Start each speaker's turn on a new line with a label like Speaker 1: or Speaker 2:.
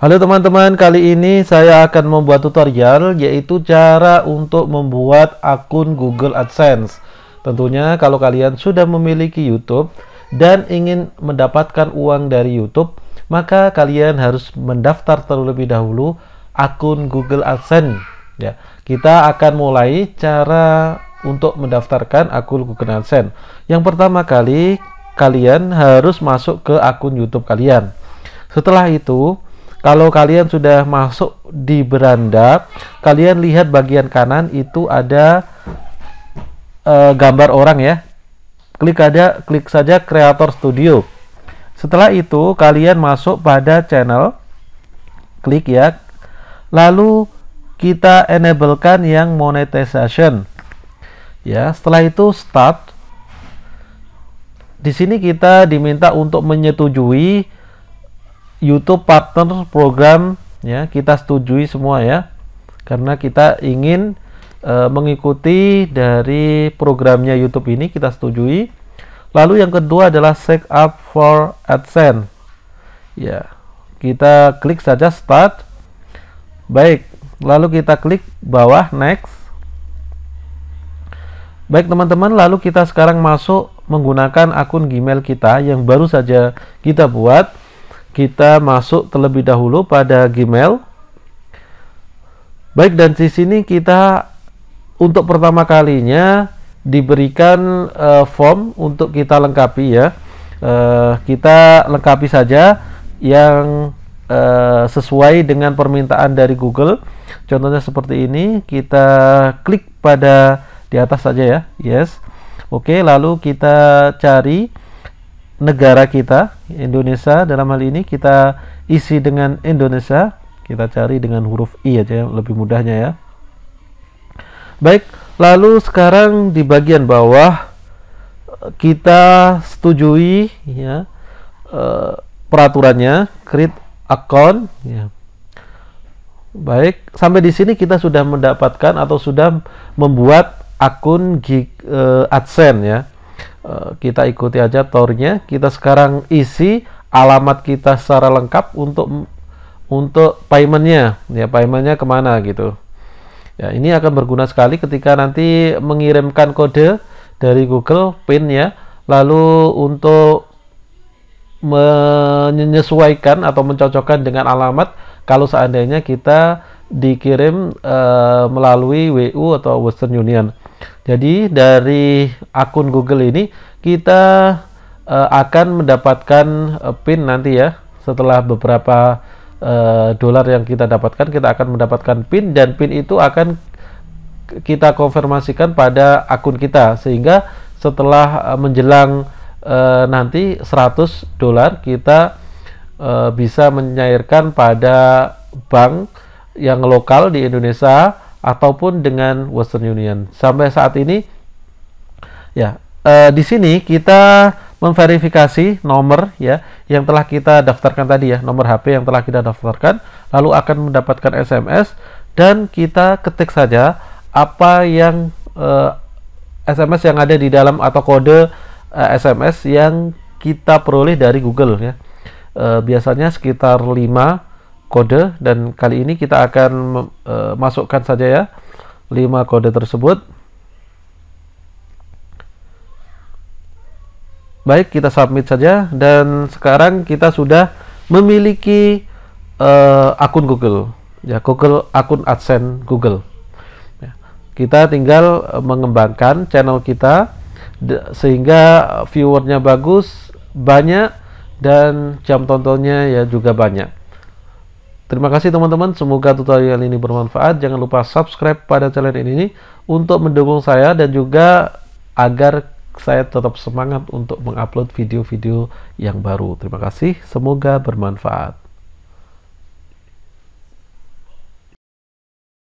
Speaker 1: Halo teman-teman, kali ini saya akan membuat tutorial yaitu cara untuk membuat akun Google AdSense. Tentunya kalau kalian sudah memiliki YouTube dan ingin mendapatkan uang dari YouTube, maka kalian harus mendaftar terlebih dahulu akun Google AdSense ya. Kita akan mulai cara untuk mendaftarkan akun Google AdSense. Yang pertama kali kalian harus masuk ke akun YouTube kalian. Setelah itu, kalau kalian sudah masuk di beranda, kalian lihat bagian kanan itu ada uh, gambar orang ya. Klik aja, klik saja Creator Studio. Setelah itu kalian masuk pada channel, klik ya. Lalu kita enablekan yang monetization. Ya, setelah itu start. Di sini kita diminta untuk menyetujui YouTube partner program ya kita setujui semua ya karena kita ingin e, mengikuti dari programnya YouTube ini kita setujui lalu yang kedua adalah set up for AdSense ya kita klik saja start baik lalu kita klik bawah next baik teman-teman lalu kita sekarang masuk menggunakan akun Gmail kita yang baru saja kita buat kita masuk terlebih dahulu pada Gmail. Baik, dan di sini kita untuk pertama kalinya diberikan uh, form untuk kita lengkapi ya. Uh, kita lengkapi saja yang uh, sesuai dengan permintaan dari Google. Contohnya seperti ini, kita klik pada di atas saja ya. Yes. Oke, lalu kita cari negara kita Indonesia dalam hal ini kita isi dengan Indonesia kita cari dengan huruf I aja lebih mudahnya ya baik lalu sekarang di bagian bawah kita setujui ya eh, peraturannya create account ya baik sampai di sini kita sudah mendapatkan atau sudah membuat akun gig, uh, AdSense ya Eh, kita ikuti aja tornya kita sekarang isi alamat kita secara lengkap untuk untuk paymentnya ya paymentnya kemana gitu ya ini akan berguna sekali ketika nanti mengirimkan kode dari Google PIN ya lalu untuk menyesuaikan atau mencocokkan dengan alamat kalau seandainya kita dikirim uh, melalui WU atau Western Union jadi dari akun Google ini kita uh, akan mendapatkan uh, pin nanti ya setelah beberapa uh, dolar yang kita dapatkan kita akan mendapatkan pin dan pin itu akan kita konfirmasikan pada akun kita sehingga setelah uh, menjelang uh, nanti 100 dolar kita uh, bisa menyairkan pada bank yang lokal di Indonesia ataupun dengan Western Union. Sampai saat ini ya e, di sini kita memverifikasi nomor ya yang telah kita daftarkan tadi ya, nomor HP yang telah kita daftarkan, lalu akan mendapatkan SMS dan kita ketik saja apa yang uh, eh, SMS yang ada di dalam atau kode uh, eh, SMS yang kita peroleh dari Google ya. uh, biasanya sekitar 5 kode dan kali ini kita akan e, masukkan saja ya 5 kode tersebut baik kita submit saja dan sekarang kita sudah memiliki e, akun Google ya Google akun AdSense Google ya, kita tinggal mengembangkan channel kita sehingga viewernya bagus banyak dan jam tontonnya ya juga banyak Terima kasih teman-teman, semoga tutorial ini bermanfaat. Jangan lupa subscribe pada channel ini untuk mendukung saya dan juga agar saya tetap semangat untuk mengupload video-video yang baru. Terima kasih, semoga bermanfaat.